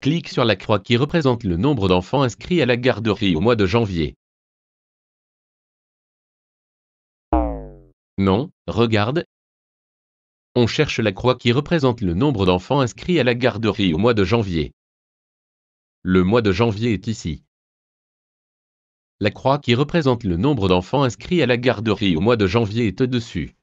clique sur la croix qui représente le nombre d'enfants inscrits à la garderie au mois de janvier. Non, regarde. On cherche la croix qui représente le nombre d'enfants inscrits à la garderie au mois de janvier. Le mois de janvier est ici. La croix qui représente le nombre d'enfants inscrits à la garderie au mois de janvier est au-dessus.